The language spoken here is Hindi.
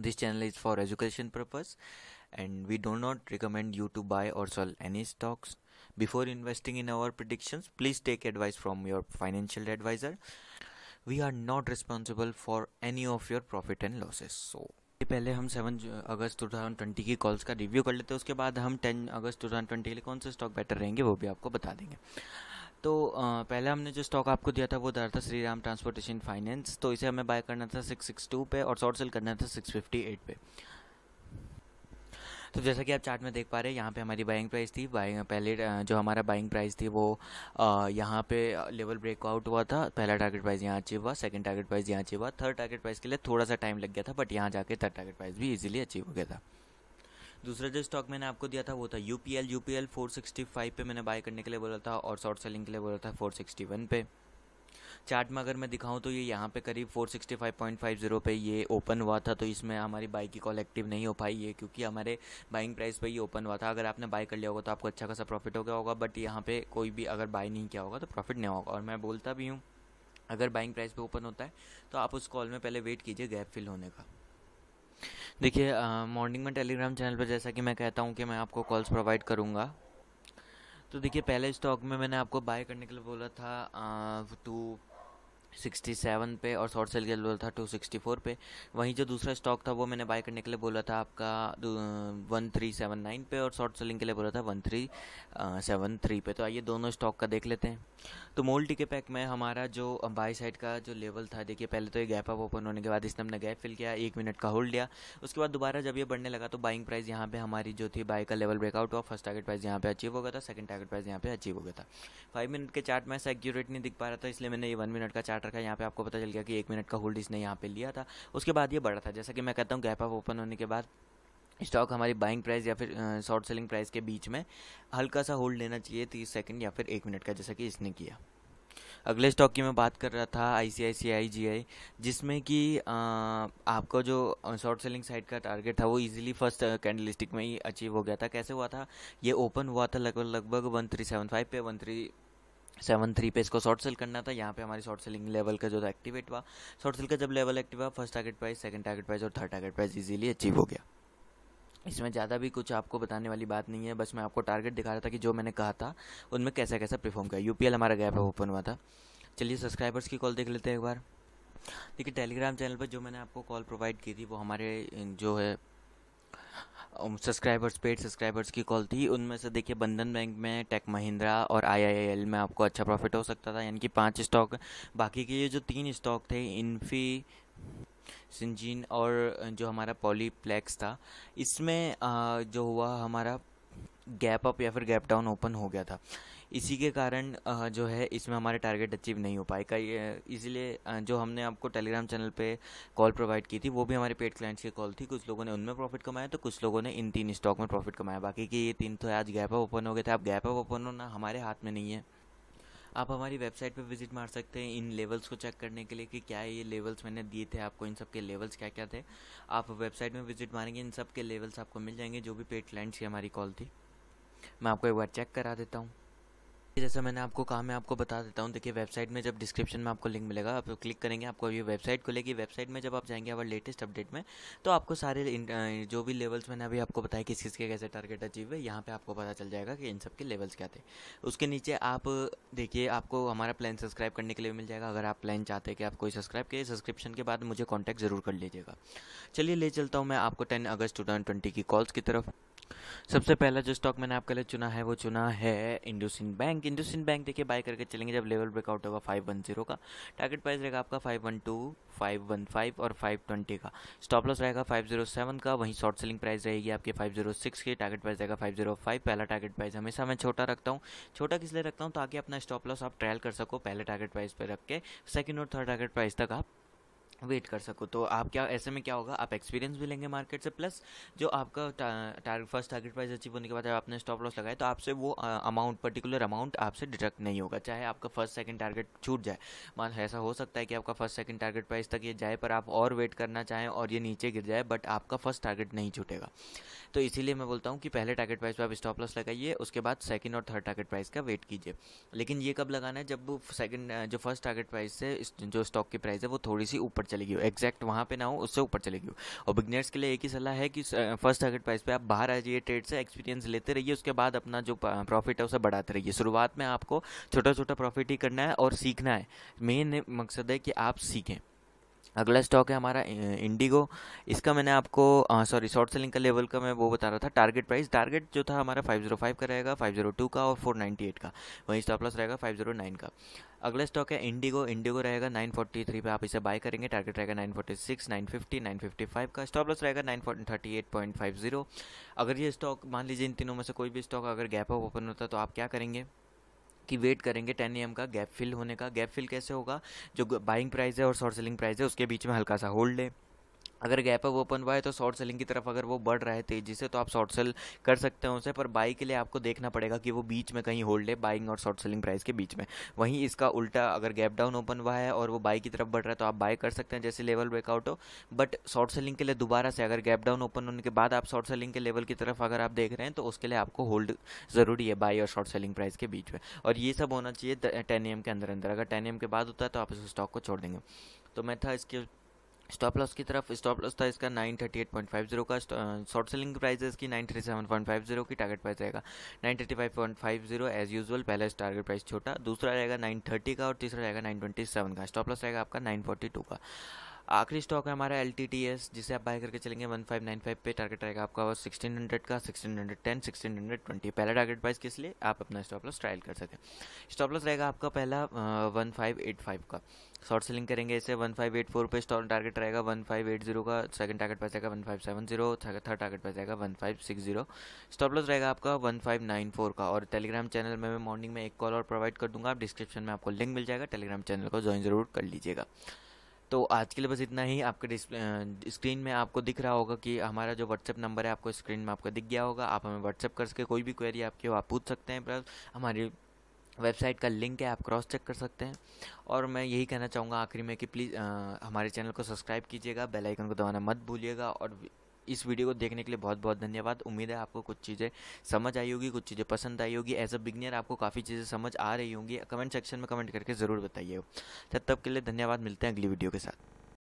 This channel is for education purpose and we do not recommend you to buy or sell any stocks. Before investing in our predictions, please take advice from your financial advisor. We are not responsible for any of your profit and losses. So पहले हम सेवन अगस्त टू थाउजेंड ट्वेंटी की कॉल्स का रिव्यू कर लेते हैं उसके बाद हम टेन अगस्त टू थाउजेंड ट्वेंटी के लिए कौन से स्टॉक बेटर रहेंगे वो भी आपको बता देंगे तो पहले हमने जो स्टॉक आपको दिया था वो दर था श्री राम ट्रांसपोर्टेशन फाइनेंस तो इसे हमें बाय करना था सिक्स सिक्स टू पे और शॉर्ट सेल करना था सिक्स फिफ्टी एट पे तो जैसा कि आप चार्ट में देख पा रहे हैं यहाँ पे हमारी बाइंग प्राइस थी बाइंग पहले जो हमारा बाइंग प्राइस थी वो यहाँ पे लेवल ब्रेकआउट हुआ था पहला टारगेट प्राइस यहाँ अचीव हुआ सेकंड टारगेट प्राइस यहाँ अचीव हुआ थर्ड टारगेट प्राइस के लिए थोड़ा सा टाइम लग गया था बट यहाँ जाके थर्ड टारगेट प्राइस भी इजीली अचीव हो गया था दूसरा जो स्टॉक मैंने आपको दिया था वो था U P L U P L four sixty five पर मैंने बाय करने के लिए बोला था और शॉर्ट सेलिंग के लिए बोला था फोर सिक्सटी वन पे चार्ट में अगर मैं दिखाऊं तो ये यहाँ पे करीब 465.50 पे ये ओपन हुआ था तो इसमें हमारी बाई की कॉल एक्टिव नहीं हो पाई है क्योंकि हमारे बाइंग प्राइस पे ये ओपन हुआ था अगर आपने बाई कर लिया होगा तो आपको अच्छा खासा प्रॉफिट हो गया होगा बट यहाँ पे कोई भी अगर बाई नहीं किया होगा तो प्रॉफिट नहीं होगा और मैं बोलता भी हूँ अगर बाइंग प्राइस पे ओपन होता है तो आप उस कॉल में पहले वेट कीजिए गैप फिल होने का देखिए मॉर्निंग में टेलीग्राम चैनल पर जैसा कि मैं कहता हूँ कि मैं आपको कॉल्स प्रोवाइड करूँगा तो देखिए पहले स्टॉक में मैंने आपको बाय करने के लिए बोला था टू 67 पे और शॉर्ट सेल के लिए था 264 पे वहीं जो दूसरा स्टॉक था वो मैंने बाय करने के लिए बोला था आपका 1379 पे और शॉर्ट सेलिंग के लिए बोला था 1373 पे तो आइए दोनों स्टॉक का देख लेते हैं तो मोल टीके पैक में हमारा जो बाई साइड का जो लेवल था देखिए पहले तो ये गैप अप ओपन होने के बाद इसने हमने गैप फिल किया एक मिनट का होल्ड लिया उसके बाद दोबारा जब ये बढ़ने लगा तो बाइंग प्राइस यहाँ पे हमारी जो थी बाई का लेवल ब्रेकआउट हुआ फर्स्ट टारगेट प्राइस यहाँ पे अचीव हो गया था सेकंड टारगेट प्राइस यहाँ पे अचीव हो गया था फाइव मिनट के चार्ट में ऐसा एक्यूरेट नहीं दिख पा रहा था इसलिए मैंने ये वन मिनट का चार्ट मैटर का यहाँ पे आपको पता चल गया कि एक मिनट का होल्ड इसने यहाँ पे लिया था उसके बाद ये बढ़ा था जैसा कि मैं कहता हूँ गैप अप ओपन होने के बाद स्टॉक हमारी बाइंग प्राइस या फिर शॉर्ट सेलिंग प्राइस के बीच में हल्का सा होल्ड लेना चाहिए तीस सेकंड या फिर एक मिनट का जैसा कि इसने किया अगले स्टॉक की मैं बात कर रहा था आई सी आई सी आई जी आई जिसमें कि आपका जो शॉर्ट सेलिंग साइड का टारगेट था वो इजीली फर्स्ट कैंडल में ही अचीव हो गया था कैसे हुआ था ये ओपन हुआ था लगभग लगभग वन थ्री सेवन फाइव पे वन थ्री सेवन थ्री पे इसको शॉर्ट सेल करना था यहाँ पे हमारी शॉर्ट सेलिंग लेवल का जो एक्टिवेट हुआ शॉर्ट सेल का जब लेवल एक्टिव हुआ first target price second target price और third target price easily achieve हो गया इसमें ज़्यादा भी कुछ आपको बताने वाली बात नहीं है बस मैं आपको टारगेट दिखा रहा था कि जो मैंने कहा था उनमें कैसा कैसा परफॉर्म किया यूपीएल हमारा गैप ओपन हुआ था चलिए सब्सक्राइबर्स की कॉल देख लेते हैं एक बार देखिए टेलीग्राम चैनल पर जो मैंने आपको कॉल प्रोवाइड की थी वो हमारे जो है सब्सक्राइबर्स पेड सब्सक्राइबर्स की कॉल थी उनमें से देखिए बंधन बैंक में टेक महिंद्रा और आईआईएल में आपको अच्छा प्रॉफिट हो सकता था यानी कि पांच स्टॉक बाकी के ये जो तीन स्टॉक थे इन्फी सिंजीन और जो हमारा पॉलीप्लेक्स था इसमें जो हुआ हमारा गैप अप या फिर गैप डाउन ओपन हो गया था इसी के कारण जो है इसमें हमारे टारगेट अचीव नहीं हो पाए कई इसलिए जो हमने आपको टेलीग्राम चैनल पे कॉल प्रोवाइड की थी वो भी हमारे पेड क्लाइंट्स की कॉल थी कुछ लोगों ने उनमें प्रॉफिट कमाया तो कुछ लोगों ने इन तीन स्टॉक में प्रॉफिट कमाया बाकी के ये तीन तो आज गैप अप ओपन हो गए थे आप गैप अप ओपन होना हमारे हाथ में नहीं है आप हमारी वेबसाइट पे विजिट मार सकते हैं इन लेवल्स को चेक करने के लिए कि क्या ये लेवल्स मैंने दिए थे आपको इन सब के लेवल्स क्या क्या थे आप वेबसाइट में विजिट मारेंगे इन सब के लेवल्स आपको मिल जाएंगे जो भी पेड क्लाइंट्स की हमारी कॉल थी मैं आपको एक बार चेक करा देता हूँ जैसा मैंने आपको कहा मैं आपको बता देता हूँ देखिए वेबसाइट में जब डिस्क्रिप्शन में आपको लिंक मिलेगा आप क्लिक करेंगे आपको ये वेबसाइट खुलेगी वेबसाइट में जब आप जाएंगे हमारे लेटेस्ट अपडेट में तो आपको सारे जो भी लेवल्स मैंने अभी आपको बताया किस किस के कैसे टारगेट अचीव है यहाँ पर आपको पता चल जाएगा कि इन सब के लेवल्स क्या थे उसके नीचे आप देखिए आपको हमारा प्लान सब्सक्राइब करने के लिए मिल जाएगा अगर आप प्लान चाहते हैं कि आप कोई सब्सक्राइब करिए सब्सक्रिप्शन के बाद मुझे कॉन्टैक्ट ज़रूर कर लीजिएगा चलिए ले चलता हूँ मैं आपको टेन अगस्त टू थाउजेंड ट्वेंटी की कॉल्स की तरफ सबसे पहला जो स्टॉक मैंने आपके लिए चुना है वो चुना है इंडोसिन बैंक इंडोसिन बैंक देखिए बाय करके चलेंगे जब लेवल ब्रेकआउट होगा फाइव वन जीरो का टारगेट प्राइस रहेगा आपका five one two five one five और फाइव ट्वेंटी का स्टॉप लॉस रहेगा फाइव जीरो सेवन का वहीं शॉर्ट सेलिंग प्राइस रहेगी आपके फाइव जीरो सिक्स की टारगेट प्राइस रहेगा फाइव जीरो फाइव पहला टारगेट प्राइस हमेशा मैं छोटा रखता हूँ छोटा किस लिए रखता हूँ ताकि अपना स्टॉप लॉस आप ट्रायल कर सको पहले टारगेट प्राइस पर रख के सेकेंड और थर्ड टारगेट प्राइस तक आप वेट कर सको तो आप क्या ऐसे में क्या होगा आप एक्सपीरियंस भी लेंगे मार्केट से प्लस जो आपका target first target price achieve होने के बाद आपने स्टॉप लॉस लगाया तो आपसे वो अमाउंट पर्टिकुलर अमाउंट आपसे डिडक्ट नहीं होगा चाहे आपका फर्स्ट सेकंड टारगेट छूट जाए मान ऐसा हो सकता है कि आपका फर्स्ट सेकंड टारगेट प्राइस तक ये जाए पर आप और वेट करना चाहें और ये नीचे गिर जाए बट आपका फर्स्ट टारगेट नहीं छूटेगा तो इसीलिए मैं बोलता हूँ कि पहले टारगेट प्राइस पर आप स्टॉप लॉस लगाइए उसके बाद सेकंड और थर्ड टारगेट प्राइस का वेट कीजिए लेकिन ये कब लगाना है जब सेकंड जो फर्स्ट टारगेट प्राइस से जो स्टॉक की प्राइस है वो थोड़ी सी ऊपर चलेगी एग्जैक्ट वहाँ पे ना हो उससे ऊपर चलेगी और बिगनर्स के लिए एक ही सलाह है कि फर्स्ट टारगेट प्राइस पे आप बाहर आ जाइए ट्रेड से एक्सपीरियंस लेते रहिए उसके बाद अपना जो प्रॉफिट है उसे बढ़ाते रहिए शुरुआत में आपको छोटा छोटा प्रॉफिट ही करना है और सीखना है मेन मकसद है कि आप सीखें अगला स्टॉक है हमारा इंडिगो इसका मैंने आपको सॉरी शॉर्ट सेलिंग का लेवल का मैं वो बता रहा था टारगेट प्राइस टारगेट जो था हमारा 505 का रहेगा 502 का और 498 का वहीं स्टॉप लॉस रहेगा 509 का अगला स्टॉक है इंडिगो इंडिगो रहेगा 943 पे आप इसे बाय करेंगे टारगेट रहेगा 946, 950, 955 का स्टॉप लॉस रहेगा नाइन अगर ये स्टॉक मान लीजिए इन तीनों में से कोई भी स्टॉक अगर गैप ऑफ ओपन होता तो आप क्या करेंगे कि वेट करेंगे टेन एम का गैप फिल होने का गैप फिल कैसे होगा जो बाइंग प्राइस है और शॉर्ट सेलिंग प्राइस है उसके बीच में हल्का सा होल्ड है अगर गैप अप ओपन हुआ है तो शॉर्ट सेलिंग की तरफ अगर वो बढ़ रहा है तेज़ी से तो आप शॉर्ट सेल कर सकते हैं उसे पर बाई के लिए आपको देखना पड़ेगा कि वो बीच में कहीं होल्ड है बाइंग और शॉर्ट सेलिंग प्राइस के बीच में वहीं इसका उल्टा अगर गैप डाउन ओपन हुआ है और वो बाई की तरफ बढ़ रहा है तो आप बाई कर सकते हैं जैसे लेवल ब्रेकआउट हो बट शॉर्ट सेलिंग के लिए दोबारा से अगर गैप डाउन ओपन होने के बाद आप शॉर्ट सेलिंग के लेवल की तरफ अगर आप देख रहे हैं तो उसके लिए आपको होल्ड ज़रूरी है बाई और शॉर्ट सेलिंग प्राइस के बीच में और ये सब होना चाहिए टेन एम के अंदर अंदर अगर टेन एम के बाद होता है तो आप इस स्टॉक को छोड़ देंगे तो मैं था इसके स्टॉप लॉस की तरफ स्टॉप लॉस था इसका 938.50 का शॉर्ट सेलिंग प्राइस है इसकी 937.50 की टारगेट प्राइस रहेगा 935.50 एज यूजुअल पहला टारगेट प्राइस छोटा दूसरा रहेगा 930 का और तीसरा रहेगा 927 का स्टॉप लॉस रहेगा आपका 942 का आखिरी स्टॉक है हमारा एल जिसे आप बाय करके चलेंगे 1595 पे टारगेट रहेगा आपका 1600 का 1610 1620 पहला टारगेट प्राइस किस लिए आप अपना स्टॉप लॉस ट्रायल कर सकें स्टॉप लॉस रहेगा आपका पहला वन फाइव का शॉर्ट सेलिंग करेंगे इसे 1584 पे स्टॉक टारगेट रहेगा 1580 का second target five seven 1570 third target five six 1560 stop loss रहेगा आपका 1594 का और टेलीग्राम चैनल में मैं मॉर्निंग में एक कॉल और प्रोवाइड कर दूंगा आप डिस्क्रिप्शन में आपको लिंक मिल जाएगा टेलीग्राम चैनल को ज्वाइन जरूर कर लीजिएगा तो आज के लिए बस इतना ही आपके डिस्प्ले स्क्रीन में आपको दिख रहा होगा कि हमारा जो व्हाट्सअप नंबर है आपको स्क्रीन में आपका दिख गया होगा आप हमें व्हाट्सअप कर सके कोई भी क्वेरी आपकी हो आप पूछ सकते हैं प्लस हमारी वेबसाइट का लिंक है आप क्रॉस चेक कर सकते हैं और मैं यही कहना चाहूँगा आखिरी में कि प्लीज़ हमारे चैनल को सब्सक्राइब कीजिएगा बेल आइकन को दबाना मत भूलिएगा और इस वीडियो को देखने के लिए बहुत बहुत धन्यवाद उम्मीद है आपको कुछ चीज़ें समझ आई होगी कुछ चीज़ें पसंद आई होगी एज अ बिगनियर आपको काफ़ी चीज़ें समझ आ रही होंगी कमेंट सेक्शन में कमेंट करके ज़रूर बताइए तब तक के लिए धन्यवाद मिलते हैं अगली वीडियो के साथ